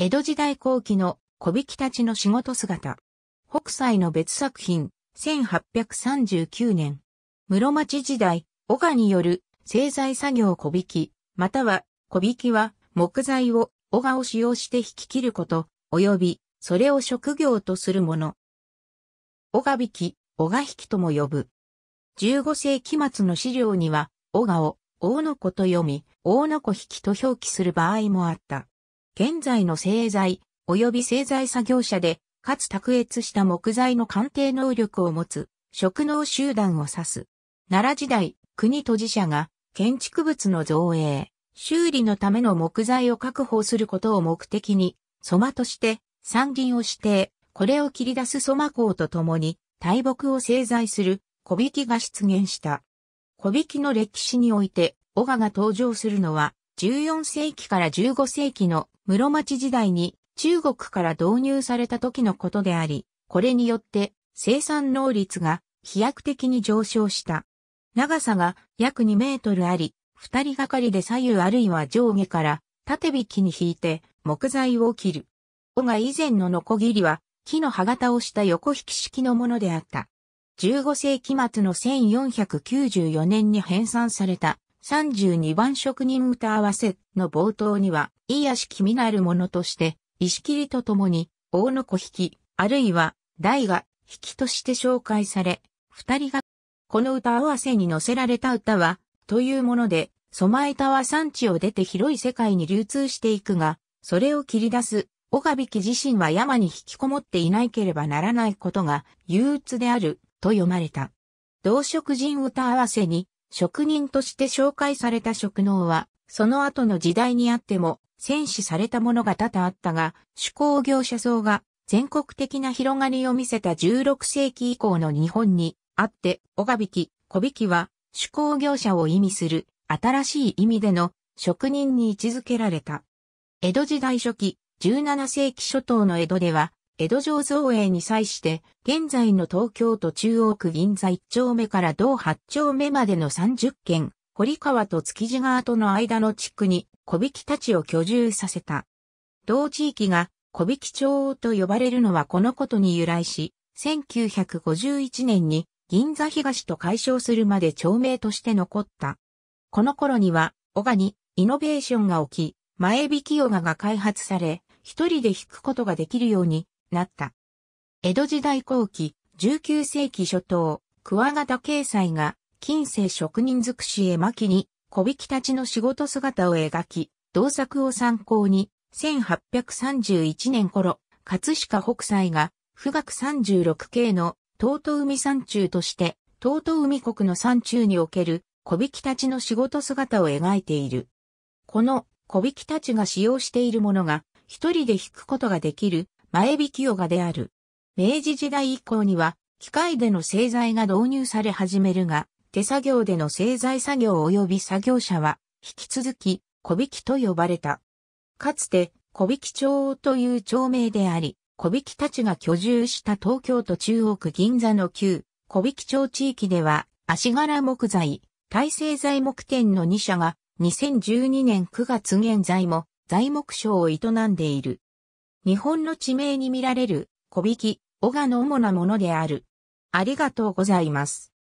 江戸時代後期の小引きたちの仕事姿。北斎の別作品、1839年。室町時代、小賀による製材作業小引、き、または小引きは木材を小賀を使用して引き切ること、及びそれを職業とするもの。小賀引き、小賀引きとも呼ぶ。15世紀末の資料には、小賀を大の子と読み、大の子引きと表記する場合もあった。現在の製材及び製材作業者で、かつ卓越した木材の鑑定能力を持つ、職能集団を指す。奈良時代、国と自社が建築物の造営、修理のための木材を確保することを目的に、蘇間として山林を指定、これを切り出す蘇間港と共に大木を製材する小引が出現した。小引の歴史において、小賀が登場するのは、14世紀から15世紀の室町時代に中国から導入された時のことであり、これによって生産能率が飛躍的に上昇した。長さが約2メートルあり、二人がかりで左右あるいは上下から縦引きに引いて木材を切る。尾が以前のノコギリは木の歯型をした横引き式のものであった。15世紀末の1494年に編纂された32番職人歌合わせの冒頭には、いい足気味なるものとして、石切りとともに、大の子引き、あるいは、大が、引きとして紹介され、二人が、この歌合わせに載せられた歌は、というもので、ソマエタは産地を出て広い世界に流通していくが、それを切り出す、ガビキ自身は山に引きこもっていないければならないことが憂鬱である、と読まれた。同職人歌合わせに、職人として紹介された職能は、その後の時代にあっても、戦死されたものが多々あったが、手工業者層が全国的な広がりを見せた16世紀以降の日本にあって、小がびき、小びきは、手工業者を意味する、新しい意味での職人に位置づけられた。江戸時代初期、17世紀初頭の江戸では、江戸城造営に際して、現在の東京都中央区銀座1丁目から同8丁目までの30軒、堀川と築地川との間の地区に、小引たちを居住させた。同地域が小引町と呼ばれるのはこのことに由来し、1951年に銀座東と解消するまで町名として残った。この頃には、小賀にイノベーションが起き、前引き小賀が開発され、一人で引くことができるようになった。江戸時代後期、19世紀初頭、桑形経済が近世職人尽くし絵巻に小引きたちの仕事姿を描き、同作を参考に、1831年頃、葛飾北斎が、富岳36系の、東都海山中として、東都海国の山中における、小引きたちの仕事姿を描いている。この、小引きたちが使用しているものが、一人で弾くことができる、前引きヨガである。明治時代以降には、機械での製材が導入され始めるが、手作業での製材作業及び作業者は、引き続き、小引きと呼ばれた。かつて、小引き町という町名であり、小引きたちが居住した東京都中央区銀座の旧、小引き町地域では、足柄木材、耐性材木店の2社が、2012年9月現在も材木商を営んでいる。日本の地名に見られる、小引き、小がの主なものである。ありがとうございます。